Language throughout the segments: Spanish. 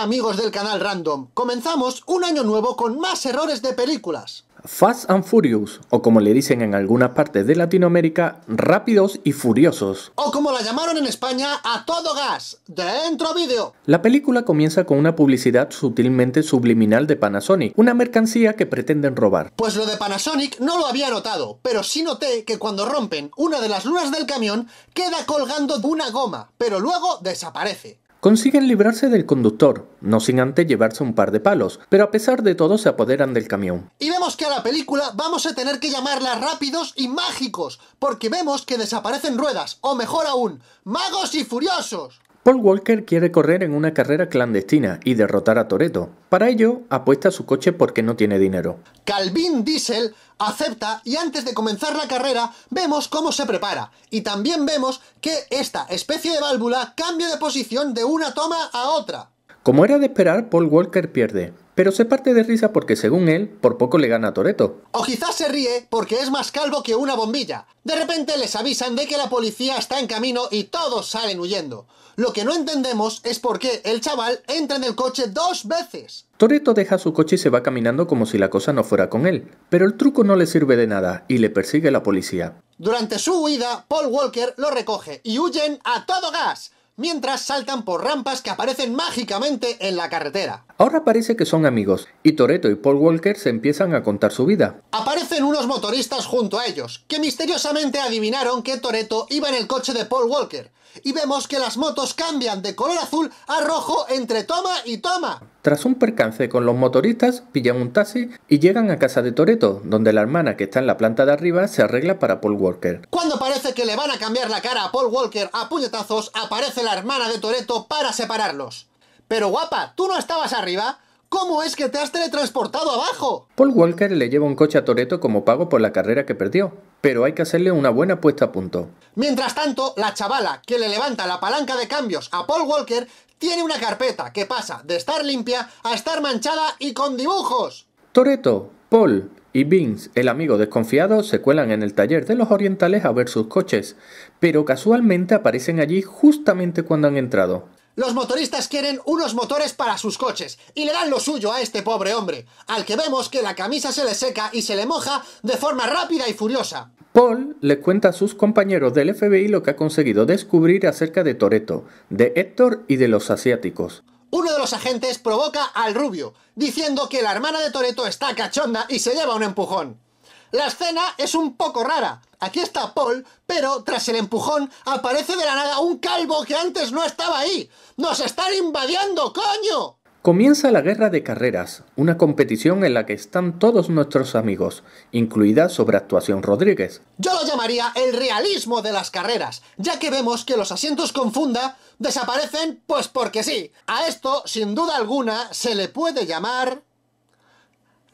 amigos del canal Random, comenzamos un año nuevo con más errores de películas. Fast and Furious, o como le dicen en algunas partes de Latinoamérica, Rápidos y Furiosos. O como la llamaron en España, A Todo Gas, Dentro Vídeo. La película comienza con una publicidad sutilmente subliminal de Panasonic, una mercancía que pretenden robar. Pues lo de Panasonic no lo había notado, pero sí noté que cuando rompen una de las lunas del camión, queda colgando una goma, pero luego desaparece. Consiguen librarse del conductor, no sin antes llevarse un par de palos, pero a pesar de todo se apoderan del camión. Y vemos que a la película vamos a tener que llamarla rápidos y mágicos, porque vemos que desaparecen ruedas, o mejor aún, magos y furiosos. Paul Walker quiere correr en una carrera clandestina y derrotar a Toreto. Para ello, apuesta su coche porque no tiene dinero. Calvin Diesel acepta y antes de comenzar la carrera vemos cómo se prepara. Y también vemos que esta especie de válvula cambia de posición de una toma a otra. Como era de esperar, Paul Walker pierde, pero se parte de risa porque según él, por poco le gana a Toreto. O quizás se ríe porque es más calvo que una bombilla. De repente les avisan de que la policía está en camino y todos salen huyendo. Lo que no entendemos es por qué el chaval entra en el coche dos veces. Toreto deja su coche y se va caminando como si la cosa no fuera con él, pero el truco no le sirve de nada y le persigue la policía. Durante su huida, Paul Walker lo recoge y huyen a todo gas mientras saltan por rampas que aparecen mágicamente en la carretera. Ahora parece que son amigos, y Toreto y Paul Walker se empiezan a contar su vida. Aparecen unos motoristas junto a ellos, que misteriosamente adivinaron que Toreto iba en el coche de Paul Walker, y vemos que las motos cambian de color azul a rojo entre toma y toma. Tras un percance con los motoristas, pillan un taxi y llegan a casa de Toreto, donde la hermana que está en la planta de arriba se arregla para Paul Walker. Cuando parece que le van a cambiar la cara a Paul Walker a puñetazos, aparece la hermana de Toreto para separarlos. Pero guapa, ¿tú no estabas arriba? ¿Cómo es que te has teletransportado abajo? Paul Walker le lleva un coche a Toreto como pago por la carrera que perdió, pero hay que hacerle una buena puesta a punto. Mientras tanto, la chavala que le levanta la palanca de cambios a Paul Walker tiene una carpeta que pasa de estar limpia a estar manchada y con dibujos. Toreto, Paul y Vince, el amigo desconfiado, se cuelan en el taller de los orientales a ver sus coches, pero casualmente aparecen allí justamente cuando han entrado. Los motoristas quieren unos motores para sus coches y le dan lo suyo a este pobre hombre, al que vemos que la camisa se le seca y se le moja de forma rápida y furiosa. Paul le cuenta a sus compañeros del FBI lo que ha conseguido descubrir acerca de Toreto, de Héctor y de los asiáticos. Uno de los agentes provoca al rubio, diciendo que la hermana de Toreto está cachonda y se lleva un empujón. La escena es un poco rara. Aquí está Paul, pero tras el empujón aparece de la nada un calvo que antes no estaba ahí. ¡Nos están invadiendo, coño! Comienza la guerra de carreras, una competición en la que están todos nuestros amigos, incluida actuación Rodríguez. Yo lo llamaría el realismo de las carreras, ya que vemos que los asientos con funda desaparecen pues porque sí. A esto, sin duda alguna, se le puede llamar...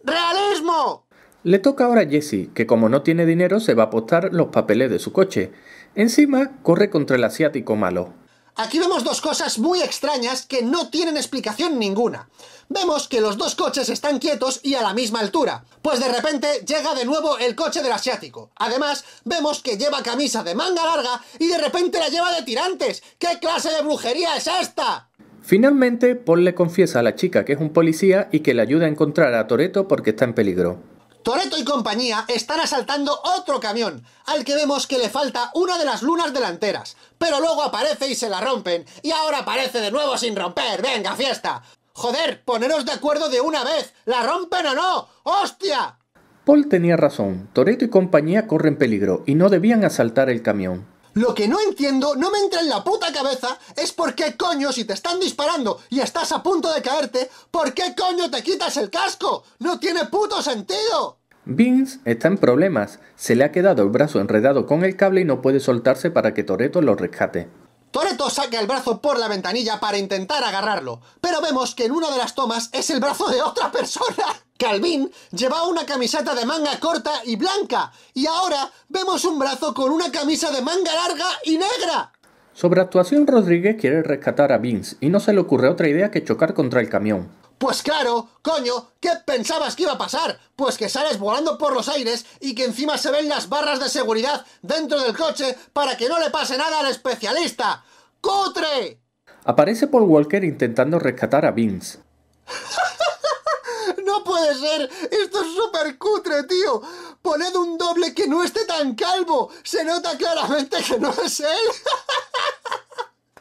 ¡Realismo! Le toca ahora a Jesse, que como no tiene dinero se va a apostar los papeles de su coche. Encima, corre contra el asiático malo. Aquí vemos dos cosas muy extrañas que no tienen explicación ninguna. Vemos que los dos coches están quietos y a la misma altura, pues de repente llega de nuevo el coche del asiático. Además, vemos que lleva camisa de manga larga y de repente la lleva de tirantes. ¿Qué clase de brujería es esta? Finalmente, Paul le confiesa a la chica que es un policía y que le ayuda a encontrar a Toreto porque está en peligro. Toreto y compañía están asaltando otro camión, al que vemos que le falta una de las lunas delanteras, pero luego aparece y se la rompen, y ahora aparece de nuevo sin romper, venga fiesta. Joder, poneros de acuerdo de una vez, la rompen o no, hostia. Paul tenía razón, Toreto y compañía corren peligro y no debían asaltar el camión. Lo que no entiendo, no me entra en la puta cabeza, es por qué coño, si te están disparando y estás a punto de caerte, ¿por qué coño te quitas el casco? ¡No tiene puto sentido! Vince está en problemas. Se le ha quedado el brazo enredado con el cable y no puede soltarse para que Toreto lo rescate. Toreto saca el brazo por la ventanilla para intentar agarrarlo, pero vemos que en una de las tomas es el brazo de otra persona. Calvin llevaba una camiseta de manga corta y blanca, y ahora vemos un brazo con una camisa de manga larga y negra. Sobre actuación, Rodríguez quiere rescatar a Vince y no se le ocurre otra idea que chocar contra el camión. Pues claro, coño, ¿qué pensabas que iba a pasar? Pues que sales volando por los aires y que encima se ven las barras de seguridad dentro del coche para que no le pase nada al especialista. ¡Cutre! Aparece Paul Walker intentando rescatar a Vince. ¡No puede ser! ¡Esto es súper cutre, tío! ¡Poned un doble que no esté tan calvo! ¡Se nota claramente que no es él!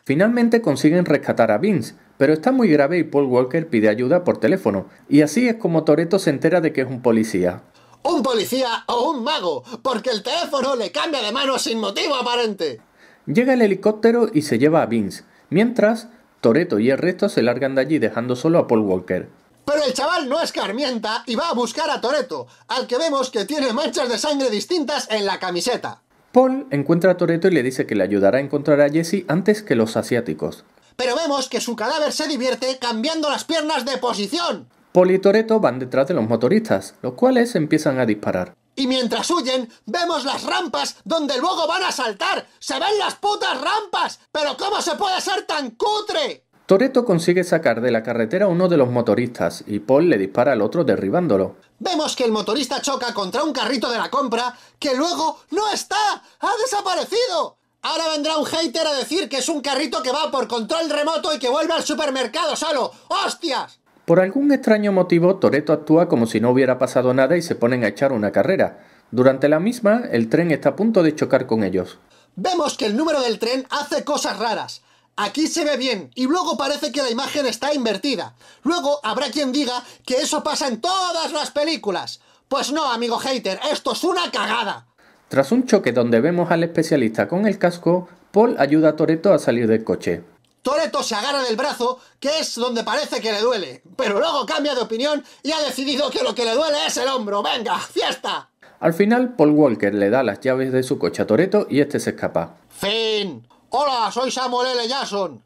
Finalmente consiguen rescatar a Vince, pero está muy grave y Paul Walker pide ayuda por teléfono, y así es como Toreto se entera de que es un policía. Un policía o un mago, porque el teléfono le cambia de mano sin motivo aparente. Llega el helicóptero y se lleva a Vince, mientras Toreto y el resto se largan de allí dejando solo a Paul Walker. Pero el chaval no escarmienta y va a buscar a Toreto, al que vemos que tiene manchas de sangre distintas en la camiseta. Paul encuentra a Toreto y le dice que le ayudará a encontrar a Jesse antes que los asiáticos. Pero vemos que su cadáver se divierte cambiando las piernas de posición. Paul y Toreto van detrás de los motoristas, los cuales empiezan a disparar. Y mientras huyen, vemos las rampas donde luego van a saltar. ¡Se ven las putas rampas! ¡Pero cómo se puede ser tan cutre! Toreto consigue sacar de la carretera a uno de los motoristas y Paul le dispara al otro derribándolo. Vemos que el motorista choca contra un carrito de la compra que luego no está, ha desaparecido. Ahora vendrá un hater a decir que es un carrito que va por control remoto y que vuelve al supermercado solo. ¡Hostias! Por algún extraño motivo, Toreto actúa como si no hubiera pasado nada y se ponen a echar una carrera. Durante la misma, el tren está a punto de chocar con ellos. Vemos que el número del tren hace cosas raras. Aquí se ve bien, y luego parece que la imagen está invertida. Luego habrá quien diga que eso pasa en todas las películas. Pues no, amigo hater, esto es una cagada. Tras un choque donde vemos al especialista con el casco, Paul ayuda a Toreto a salir del coche. Toreto se agarra del brazo, que es donde parece que le duele, pero luego cambia de opinión y ha decidido que lo que le duele es el hombro. ¡Venga, fiesta! Al final, Paul Walker le da las llaves de su coche a Toreto y este se escapa. ¡Fin! Hola, soy Samuel L. Jason.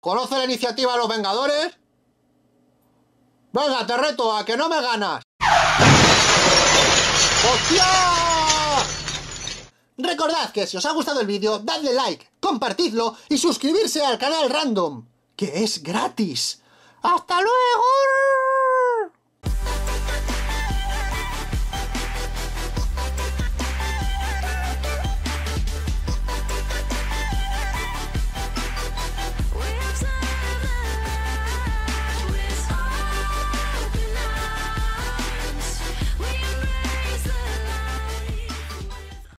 ¿Conoce la iniciativa de los Vengadores? Venga, te reto a que no me ganas. ¡Hostia! Recordad que si os ha gustado el vídeo, dadle like, compartidlo y suscribirse al canal Random, que es gratis. ¡Hasta luego!